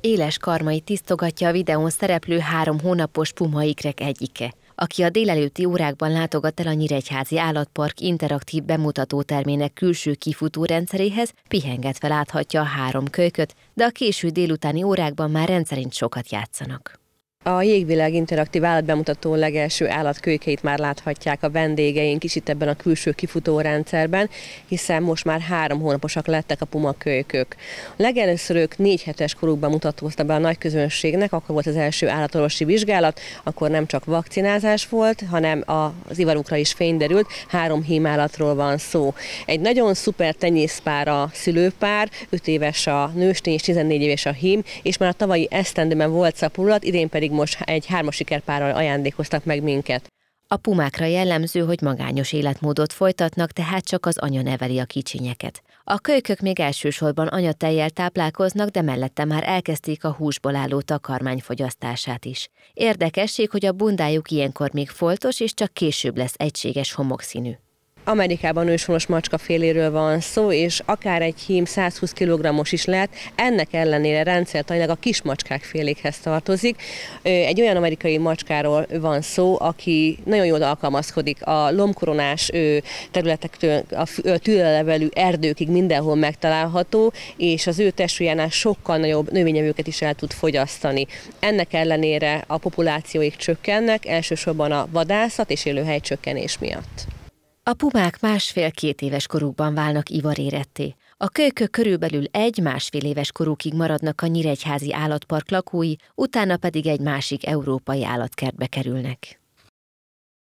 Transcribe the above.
éles karmai tisztogatja a videón szereplő három hónapos pumaikrek egyike, aki a délelőtti órákban látogat el a Nyíregyházi Állatpark interaktív bemutatótermének külső kifutó rendszeréhez, pihengetve láthatja a három kölyköt, de a késő délutáni órákban már rendszerint sokat játszanak. A Jégvilág interaktív állatbemutató legelső állatkőkeit már láthatják a vendégeink is itt ebben a külső kifutó rendszerben, hiszen most már három hónaposak lettek a pumakölykök. Legelőször ők négy hetes korukban mutatkoztak be a nagy közönségnek, akkor volt az első állatorvosi vizsgálat, akkor nem csak vakcinázás volt, hanem az ivarukra is fény derült, három hímállatról van szó. Egy nagyon szuper tenyészpár a szülőpár, 5 éves a nőstény és 14 éves a hím, és már a tavalyi esztendőben volt szapulat, idén pedig pedig most egy hármas sikerpárral ajándékoztak meg minket. A pumákra jellemző, hogy magányos életmódot folytatnak, tehát csak az anya neveli a kicsinyeket. A kölykök még elsősorban anyatejjel táplálkoznak, de mellette már elkezdték a húsból álló takarmány fogyasztását is. Érdekesség, hogy a bundájuk ilyenkor még foltos, és csak később lesz egységes homokszínű. Amerikában őshonos féléről van szó, és akár egy hím 120 kg-os is lehet, ennek ellenére rendszertanilag a kismacskák félékhez tartozik. Egy olyan amerikai macskáról van szó, aki nagyon jól alkalmazkodik a lomkoronás területektől a tűrelevelű erdőkig mindenhol megtalálható, és az ő testvérjánál sokkal nagyobb növényevőket is el tud fogyasztani. Ennek ellenére a populációik csökkennek, elsősorban a vadászat és élőhely csökkenés miatt. A pumák másfél-két éves korukban válnak ivaréretté. A kölykök körülbelül egy-másfél éves korukig maradnak a Nyíregyházi Állatpark lakói, utána pedig egy másik európai állatkertbe kerülnek.